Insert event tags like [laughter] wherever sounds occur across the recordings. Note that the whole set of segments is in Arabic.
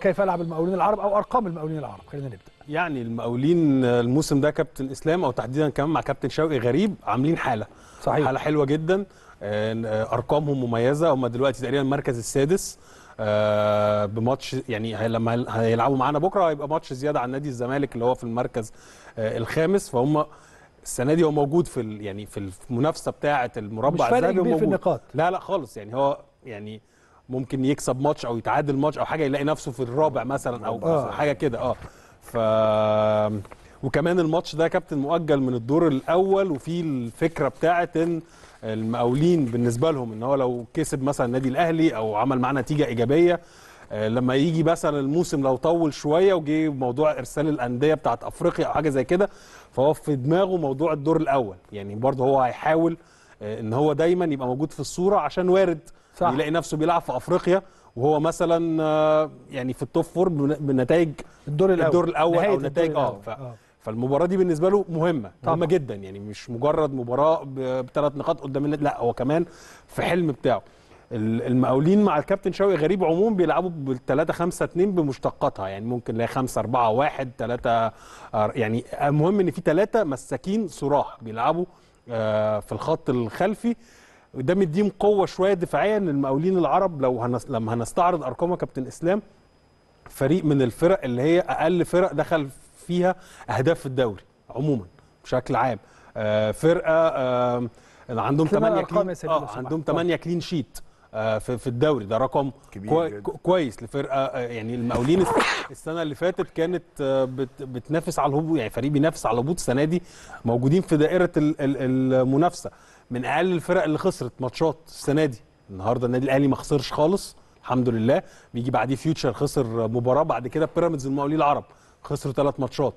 كيف يلعب المقاولين العرب او ارقام المقاولين العرب خلينا نبدا يعني المقاولين الموسم ده كابتن اسلام او تحديدا كمان مع كابتن شوقي غريب عاملين حاله صحيح حاله حلوه جدا آه، ارقامهم مميزه هم دلوقتي تقريبا المركز السادس آه، بماتش يعني لما هيلعبوا معانا بكره هيبقى ماتش زياده عن نادي الزمالك اللي هو في المركز آه، الخامس فهم السنه دي هو موجود في يعني في المنافسه بتاعه المربع مش الذهبي موجود في النقاط لا لا خالص يعني هو يعني ممكن يكسب ماتش او يتعادل ماتش او حاجه يلاقي نفسه في الرابع مثلا او آه. حاجه كده اه ف وكمان الماتش ده كابتن مؤجل من الدور الاول وفي الفكره بتاعه ان المقاولين بالنسبه لهم ان هو لو كسب مثلا النادي الاهلي او عمل معاه نتيجه ايجابيه آه، لما يجي مثلا الموسم لو طول شويه وجي موضوع ارسال الانديه بتاعه افريقيا او حاجه زي كده فهو في دماغه موضوع الدور الاول يعني برضه هو هيحاول آه، ان هو دايما يبقى موجود في الصوره عشان وارد صح. يلاقي نفسه بيلعب في افريقيا وهو مثلا آه، يعني في التوب فور بنتائج الدور الاول الدور الاول او نتائج اه ف... آه. فالمباراه دي بالنسبه له مهمه طبعا. مهمه جدا يعني مش مجرد مباراه بثلاث نقاط قدام النادي لا هو كمان في حلم بتاعه المقاولين مع الكابتن شوقي غريب عموما بيلعبوا بال 3 5 2 بمشتقاتها يعني ممكن لا 5 4 1 3 يعني المهم ان في ثلاثه مساكين صراح بيلعبوا آه، في الخط الخلفي ده مديهم قوه شويه دفاعيه ان المقاولين العرب لو هنس... لما هنستعرض ارقام كابتن اسلام فريق من الفرق اللي هي اقل فرق دخل فيها اهداف في الدوري عموما بشكل عام آه فرقه آه عندهم 8 كلين آه عندهم 8 كلين شيت آه، في الدوري ده رقم كبير كويس كويس لفرقه آه، يعني المقاولين السنه اللي فاتت كانت آه، بتنافس على الهبوط يعني فريق بينافس على الهبوط السنه دي موجودين في دائره المنافسه من اقل الفرق اللي خسرت ماتشات السنه دي النهارده النادي الاهلي ما خسرش خالص الحمد لله بيجي بعديه فيوتشر خسر مباراه بعد كده بيراميدز المقاولين العرب خسروا ثلاث ماتشات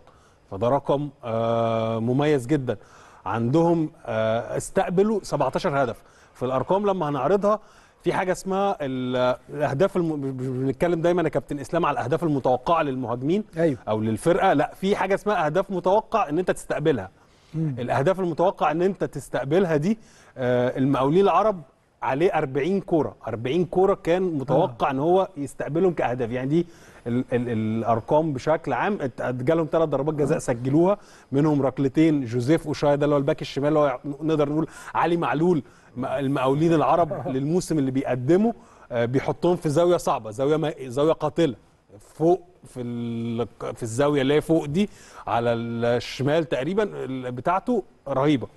فده رقم آه، مميز جدا عندهم آه، استقبلوا 17 هدف في الارقام لما هنعرضها في حاجه اسمها الاهداف الم... بنتكلم دايما يا كابتن اسلام على الاهداف المتوقعه للمهاجمين أيوه. او للفرقه لا في حاجه اسمها اهداف متوقع ان انت تستقبلها الاهداف المتوقع ان انت تستقبلها دي آه، المقاولين العرب عليه 40 كوره 40 كوره كان متوقع آه. ان هو يستقبلهم كاهداف يعني دي الـ الـ الارقام بشكل عام اتجالهم ثلاث ضربات جزاء آه. سجلوها منهم ركلتين جوزيف اوشايا ده اللي هو الباك الشمال اللي هو نقدر نقول علي معلول المقاولين العرب [laughs] للموسم اللي بيقدمه آه، بيحطهم في زاويه صعبه زاويه زاويه قاتله فوق في في الزاويه اللي هي فوق دي على الشمال تقريبا بتاعته رهيبه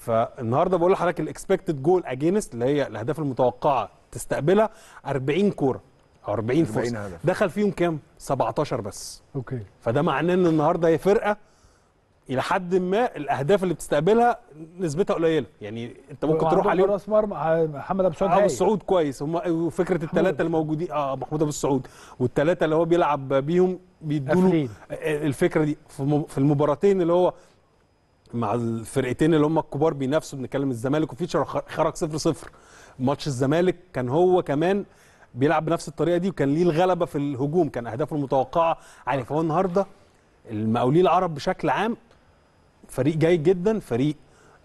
فالنهارده بقول لحضرتك الاكسبكتد جول اجينست اللي هي الاهداف المتوقعه تستقبلها 40 كوره او 40 فرصه دخل فيهم كام 17 بس اوكي فده معناه ان النهارده هي فرقه الى حد ما الاهداف اللي بتستقبلها نسبتها قليله يعني انت ممكن تروح عليه راس مرمى محمد ابو السعود ابو السعود كويس هم فكره الثلاثه الموجودين اه محمود ابو السعود والثلاثه اللي هو بيلعب بيهم بيدوا الفكره دي في المباراتين اللي هو مع الفرقتين اللي هم الكبار بينافسوا بنتكلم الزمالك وفيتشر خرج 0 0 ماتش الزمالك كان هو كمان بيلعب بنفس الطريقه دي وكان ليه الغلبه في الهجوم كان اهدافه المتوقعه عاليه يعني فهو النهارده المقاولين العرب بشكل عام فريق جيد جدا فريق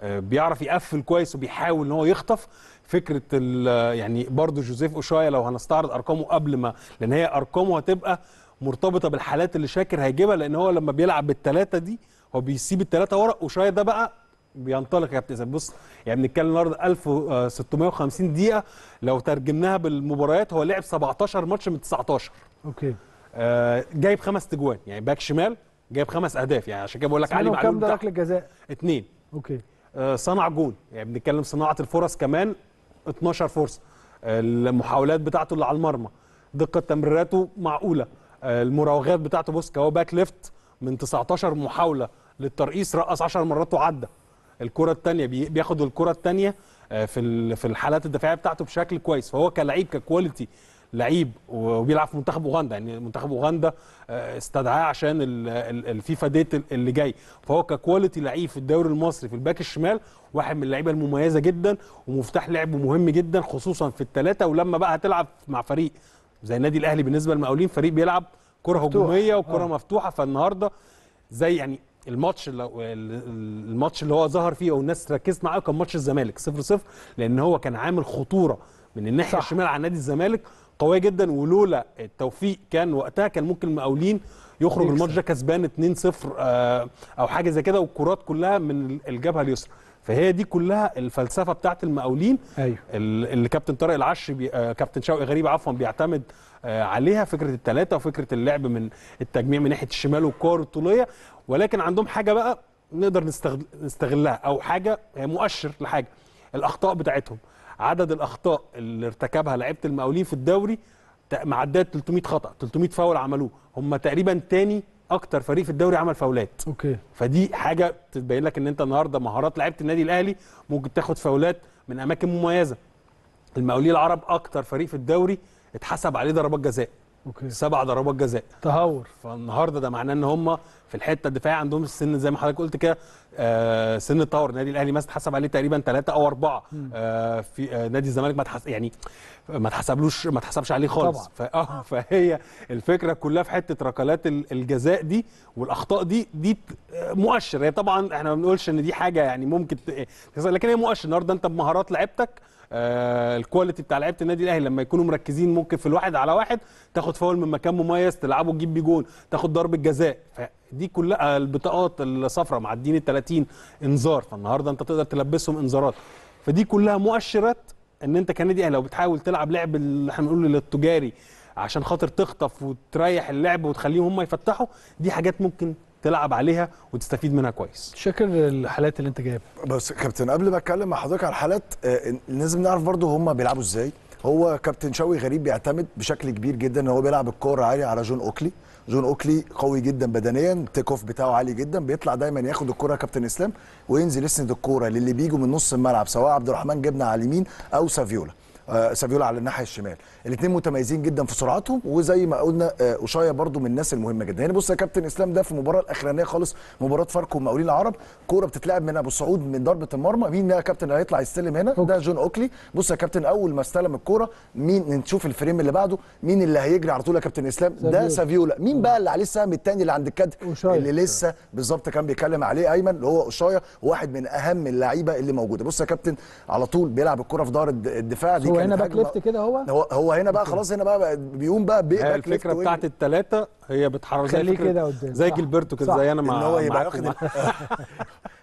آه، بيعرف يقفل كويس وبيحاول ان هو يخطف فكره يعني برضه جوزيف اوشايا لو هنستعرض ارقامه قبل ما لان هي ارقامه هتبقى مرتبطه بالحالات اللي شاكر هيجيبها لان هو لما بيلعب بالثلاثه دي هو بيسيب الثلاثه ورا اوشايا ده بقى بينطلق يا كابتن بص يعني بنتكلم النهارده 1650 دقيقه لو ترجمناها بالمباريات هو لعب 17 ماتش من 19 اوكي آه جايب خمس تجوان يعني باك شمال جايب خمس اهداف يعني عشان كده بقول لك علي معلول كام ده ركله جزاء؟ اثنين اوكي آه صنع جون يعني بنتكلم صناعه الفرص كمان 12 فرصه المحاولات بتاعته اللي على المرمى دقه تمريراته معقوله آه، المراوغات بتاعته بص كهو باك ليفت من 19 محاوله للترقيص رقص 10 مرات وعدى الكره الثانيه بياخد الكره الثانيه آه، في في الحالات الدفاعيه بتاعته بشكل كويس فهو كلاعب ككواليتي لعيب وبيلعب في منتخب اوغندا يعني منتخب اوغندا آه، استدعاه عشان الفيفا ديت اللي جاي فهو ككواليتي لعيب في الدوري المصري في الباك الشمال واحد من اللعيبه المميزه جدا ومفتاح لعبه مهم جدا خصوصا في الثلاثه ولما بقى هتلعب مع فريق زي النادي الاهلي بالنسبه للمقاولين فريق بيلعب كره هجوميه وكره اه. مفتوحه فالنهارده زي يعني الماتش الماتش اللي هو ظهر فيه والناس ركزت معاه كان ماتش الزمالك 0 0 لان هو كان عامل خطوره من الناحيه الشمال على نادي الزمالك قويه جدا ولولا التوفيق كان وقتها كان ممكن المقاولين يخرج الماتش ده كسبان 2-0 آه، او حاجه زي كده والكرات كلها من الجبهه اليسرى فهي دي كلها الفلسفه بتاعت المقاولين أيوه. اللي كابتن طارق العشري بي... آه، كابتن شوقي غريب عفوا بيعتمد آه، عليها فكره الثلاثه وفكره اللعب من التجميع من ناحيه الشمال والكور الطوليه ولكن عندهم حاجه بقى نقدر نستغل... نستغلها او حاجه مؤشر لحاجه الاخطاء بتاعتهم عدد الاخطاء اللي ارتكبها لعيبه المقاولين في الدوري معدات 300 خطا 300 فاول عملوه هم تقريبا تاني اكتر فريق في الدوري عمل فاولات اوكي فدي حاجه تبين لك ان انت النهارده مهارات لعيبه النادي الاهلي ممكن تاخد فاولات من اماكن مميزه المقاولين العرب اكتر فريق في الدوري اتحسب عليه ضربات جزاء أوكي. سبع ضربات جزاء تهور فالنهارده ده معناه ان هم في الحته الدفاعيه عندهم السن زي ما حضرتك قلت كده آه سن الطور النادي الاهلي مثلا اتحسب عليه تقريبا ثلاثه او اربعه آه في آه نادي الزمالك ما تحس يعني ما اتحسبلوش ما اتحسبش عليه خالص طبعا. آه، آه. فهي الفكره كلها في حته ركلات الجزاء دي والاخطاء دي دي آه، مؤشر هي طبعا احنا ما بنقولش ان دي حاجه يعني ممكن إيه، لكن هي مؤشر النهارده انت بمهارات لعبتك آه الكواليتي بتاع لعيبه النادي الاهلي لما يكونوا مركزين ممكن في الواحد على واحد تاخد فاول من مكان مميز تلعبه تجيب بيه جون تاخد ضربه جزاء دي كلها البطاقات الصفراء معديين ال 30 انذار فالنهارده انت تقدر تلبسهم انذارات فدي كلها مؤشرات ان انت كنادي اهلي لو بتحاول تلعب لعب اللي بنقول التجاري عشان خاطر تخطف وتريح اللعب وتخليهم هم يفتحوا دي حاجات ممكن تلعب عليها وتستفيد منها كويس شكر الحالات اللي انت جايبها بس كابتن قبل ما اتكلم مع حضرتك على الحالات آه، لازم نعرف برضه هم بيلعبوا ازاي هو كابتن شوقي غريب بيعتمد بشكل كبير جدا ان هو بيلعب الكوره عالي على جون اوكلي جون اوكلي قوي جدا بدنيا تيك اوف بتاعه عالي جدا بيطلع دايما ياخد الكوره كابتن اسلام وينزل يسند الكوره للي بيجوا من نص الملعب سواء عبد الرحمن جبنا على اليمين او سافيولا آه، سافيولا على الناحيه الشمال الاثنين متميزين جدا في سرعتهم وزي ما قلنا آه، اوشايا برده من الناس المهمه جدا يعني بص يا كابتن اسلام ده في المباراه الاخرانيه خالص مباراه فاركو ومقاولين العرب كوره بتتلعب من ابو سعود من ضربه المرمى مين يا كابتن اللي هيطلع يستلم هنا ده جون اوكلي بص يا كابتن اول ما استلم الكوره مين نشوف الفريم اللي بعده مين اللي هيجري على طول يا كابتن اسلام ده سافيولا مين بقى اللي عليه السهم الثاني اللي عند الكادر اللي لسه بالظبط كان بيتكلم عليه ايمن اللي هو اوشايا واحد من اهم اللعيبه اللي موجوده بص يا كابتن على طول بيلعب الكوره في ظهر الدفاع دي يعني هنا باك ليفت كده هو هو هو هنا بقى خلاص هنا بقى بيقوم بقى باك ليفت الفكره بتاعت الثلاثه هي بتحرك زي كده قدام زي جيلبرتو كده زي انا مع ان هو يبقى واخد [laughs]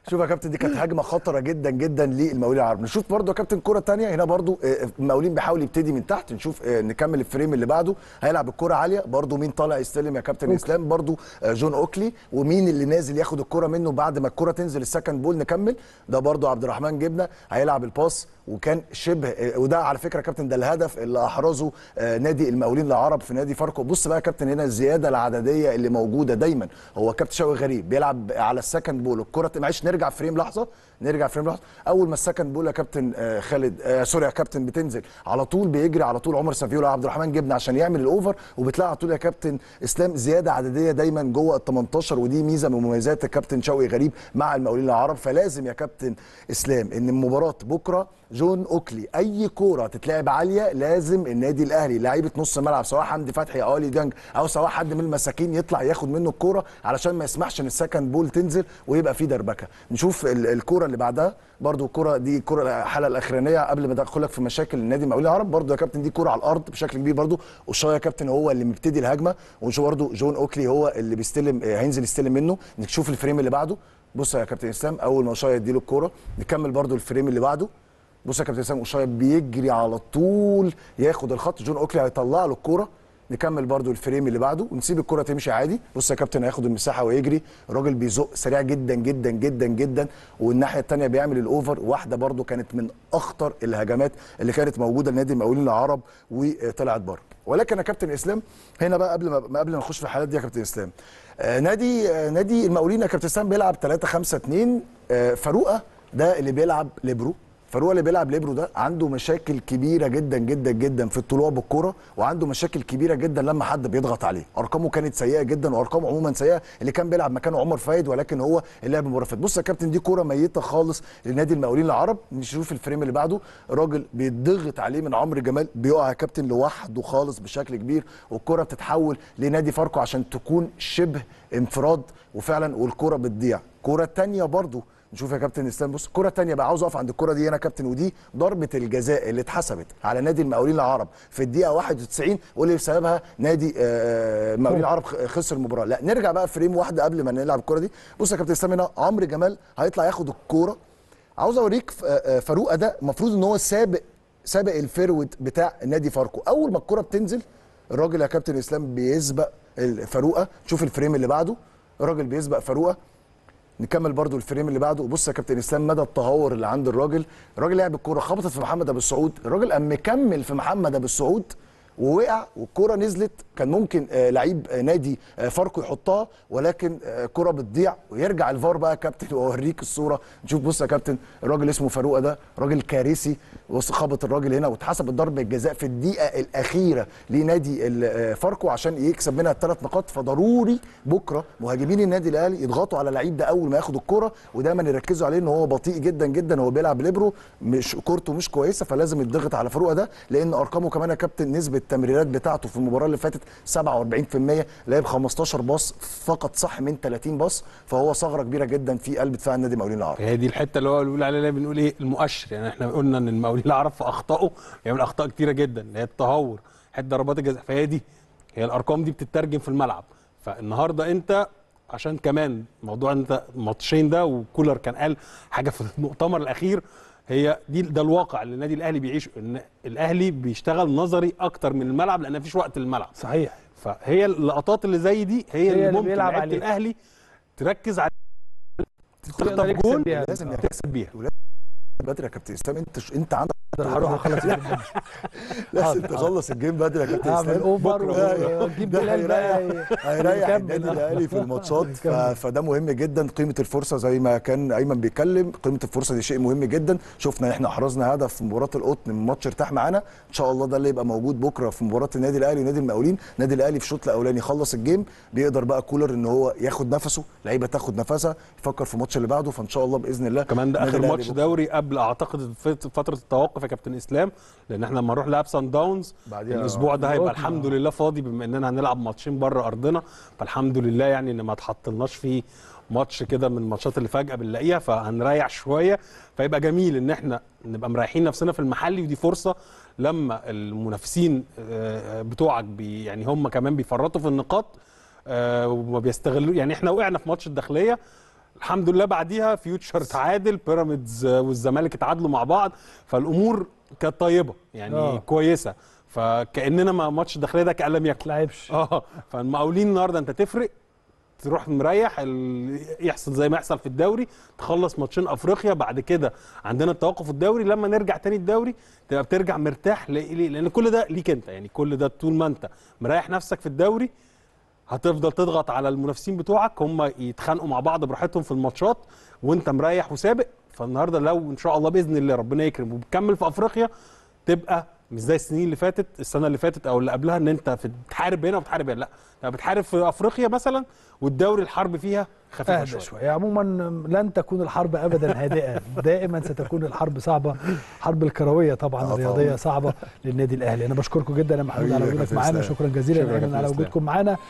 شوف يا كابتن دي كانت هجمه خطره جدا جدا للمقاولين العرب نشوف برده يا كابتن كره ثانيه هنا برده آه، آه، المقاولين بيحاول يبتدي من تحت نشوف آه، نكمل الفريم اللي بعده هيلعب الكره عاليه برده مين طالع يستلم يا كابتن اسلام برده جون اوكلي ومين اللي نازل ياخد الكره منه بعد ما الكره تنزل السكند بول نكمل ده برده عبد الرحمن جبنه هيلعب الباس وكان شبه وده على فكره كابتن ده الهدف اللي احرزه نادي المقاولين العرب في نادي فاركو بص بقى يا كابتن هنا الزياده العدديه اللي موجوده دايما هو كابتن شوقي غريب بيلعب على السكند بول الكره معلش نرجع نرجع فريم لحظه نرجع فريم لحظه اول ما السكند بول يا كابتن آه، خالد آه، سوري يا كابتن بتنزل على طول بيجري على طول عمر سافيولا عبد الرحمن جبنا عشان يعمل الاوفر وبتلاقي على طول يا كابتن اسلام زياده عدديه دايما جوه ال 18 ودي ميزه من مميزات الكابتن شوقي غريب مع المقاولين العرب فلازم يا كابتن اسلام ان مباراه بكره جون اوكلي اي كوره تتلعب عاليه لازم النادي الاهلي لعيبه نص ملعب سواء حمدي فتحي او علي دانج او سواء حد من المساكين يطلع ياخد منه الكوره علشان ما يسمحش ان السكند بول تنزل ويبقى في دربكه نشوف الكوره اللي بعدها برضو الكره دي الكره الحاله الاخرانيه قبل ما ادخلك في مشاكل النادي المقاولين العرب برضو يا كابتن دي كره على الارض بشكل كبير برضو وشايا يا كابتن هو اللي مبتدي الهجمه وشو برضو جون اوكلي هو اللي بيستلم آه، هينزل يستلم منه نشوف الفريم اللي بعده بص يا كابتن اسلام اول ما يدي يديله الكوره نكمل برضو الفريم اللي بعده بص يا كابتن اسلام قشايب بيجري على طول ياخد الخط جون اوكلي هيطلع له الكوره نكمل برضو الفريم اللي بعده ونسيب الكره تمشي عادي بص يا كابتن هياخد المساحه ويجري الراجل بيزق سريع جدا جدا جدا جدا والناحيه الثانيه بيعمل الاوفر واحده برضو كانت من اخطر الهجمات اللي كانت موجوده لنادي المقاولين العرب وطلعت بره ولكن يا كابتن اسلام هنا بقى قبل ما قبل ما نخش في الحالات دي يا كابتن اسلام آه نادي آه نادي المقاولين يا كابتن اسلام بيلعب 3 5 2 آه فاروقه ده اللي بيلعب ليبرو فاروق اللي بيلعب ليبرو ده عنده مشاكل كبيره جدا جدا جدا في الطلوع بالكوره وعنده مشاكل كبيره جدا لما حد بيضغط عليه ارقامه كانت سيئه جدا وارقامه عموما سيئه اللي كان بيلعب مكانه عمر فايد ولكن هو اللعب مرفد بص يا كابتن دي كوره ميته خالص لنادي المقاولين العرب نشوف الفريم اللي بعده راجل بيتضغط عليه من عمرو جمال بيقع يا كابتن لوحده خالص بشكل كبير والكوره بتتحول لنادي فاركو عشان تكون شبه انفراد وفعلا والكوره بتضيع كوره ثانيه برضه نشوف يا كابتن اسلام بص كره ثانيه بقى عاوز اقف عند الكره دي هنا كابتن ودي ضربه الجزاء اللي اتحسبت على نادي المقاولين العرب في الدقيقه 91 واللي بسببها نادي المقاولين آه، العرب خسر المباراه لا نرجع بقى فريم واحده قبل ما نلعب الكره دي بص يا كابتن اسلام هنا عمرو جمال هيطلع ياخد الكوره عاوز اوريك آه، آه، فاروق اداء المفروض ان هو سابق سابق الفيرود بتاع نادي فاركو اول ما الكره بتنزل الراجل يا كابتن اسلام بيسبق فاروقه شوف الفريم اللي بعده الراجل بيسبق فاروقه نكمل برضو الفريم اللي بعده بص يا كابتن اسلام مدى التهور اللي عند الراجل الراجل لعب الكوره خبطت في محمد ابو السعود الراجل قام مكمل في محمد ابو السعود ووقع والكره نزلت كان ممكن آه، لعيب آه، نادي آه، فاركو يحطها ولكن الكوره بتضيع ويرجع الفار بقى كابتن [laughs] واوريك الصوره نشوف بص يا كابتن الراجل اسمه فاروقه ده راجل كارثي بص خبط الراجل هنا واتحسبت ضربه جزاء في الدقيقه الاخيره لنادي فاركو عشان يكسب منها الثلاث نقاط فضروري بكره مهاجمين النادي الاهلي يضغطوا على اللعيب ده اول ما ياخد الكره ودايما يركزوا عليه ان هو بطيء جدا جدا هو بيلعب ليبرو مش كورته مش كويسه فلازم يتضغط على فاروقه ده لان ارقامه كمان يا كابتن نسبه التمريرات بتاعته في المباراه اللي فاتت 47% لعب 15 باص فقط صح من 30 باص فهو ثغره كبيره جدا في قلب دفاع النادي المقاولين العرب هي دي الحته اللي هو بيقول عليها بنقول ايه المؤشر يعني احنا قلنا ان المقاولين العرب في اخطائه بيعمل اخطاء كثيره جدا اللي هي التهور حته ضربات الجزاء فهي دي هي الارقام دي بتترجم في الملعب فالنهارده انت عشان كمان موضوع انت ماتشين ده وكولر كان قال حاجه في المؤتمر الاخير هي دي ده الواقع اللي النادي الاهلي بيعيشه ان الاهلي بيشتغل نظري اكتر من الملعب لان مفيش وقت للملعب صحيح فهي اللقطات اللي زي دي هي, هي اللي ممكن لعيبه الاهلي تركز على تخطف جول لازم تكسب بيها ولازم بدري يا كابتن اسلام انت انت عندك هروح اخلص [laughs] [laughs] لازم آه. تخلص الجيم بدري يا كابتن اعمل اوفر واجيب بلال بقى هيريح النادي الاهلي في الماتشات [laughs] فده مهم جدا قيمه الفرصه زي ما كان ايمن بيتكلم قيمه الفرصه دي شيء مهم جدا شفنا احنا احرزنا هدف في مباراه القطن من ماتش ارتاح معانا ان شاء الله ده اللي يبقى موجود بكره في مباراه النادي الاهلي ونادي المقاولين النادي الاهلي في الشوط الاولاني خلص الجيم بيقدر بقى كولر ان هو ياخد نفسه لعيبه تاخد نفسها يفكر في الماتش اللي بعده فان شاء الله باذن الله كمان ده اخر ماتش دوري قبل اعتقد فتره التوقف يا كابتن اسلام لان احنا لما نروح سان داونز الاسبوع ده هيبقى الحمد لله فاضي بما اننا هنلعب ماتشين بره ارضنا فالحمد لله يعني ان ما اتحطلناش في ماتش كده من الماتشات اللي فجاه بنلاقيها فهنريح شويه فيبقى جميل ان احنا نبقى مريحين نفسنا في المحلي ودي فرصه لما المنافسين آه، بتوعك بي يعني هم كمان بيفرطوا في النقاط آه، وما بيستغلوا يعني احنا وقعنا في ماتش الداخليه الحمد لله بعديها فيوتشر تعادل بيراميدز والزمالك اتعادلوا مع بعض فالامور كانت طيبه يعني أوه. كويسه فكاننا ما ماتش الداخليه ده كان لم يكن لعبش [laughs] اه فالمقاولين النهارده انت تفرق تروح مريح يحصل زي ما يحصل في الدوري تخلص ماتشين افريقيا بعد كده عندنا التوقف الدوري لما نرجع تاني الدوري تبقى بترجع مرتاح لان كل ده ليك انت يعني كل ده طول ما انت مريح نفسك في الدوري هتفضل تضغط على المنافسين بتوعك هم يتخانقوا مع بعض براحتهم في الماتشات وانت مريح وسابق فالنهارده لو ان شاء الله باذن الله ربنا يكرم وبتكمل في افريقيا تبقى مش زي السنين اللي فاتت السنه اللي فاتت او اللي قبلها ان انت بتحارب هنا وبتحارب هنا لا بتحارب في افريقيا مثلا والدوري الحرب فيها خفيفه شويه شويه يعني عموما لن تكون الحرب ابدا هادئه دائما ستكون الحرب صعبه حرب الكرويه طبعا آه، الرياضيه صعبه للنادي الاهلي انا بشكركم جدا يا محمود على وجودك معانا شكرا جزيلا شكرا على وجودكم معانا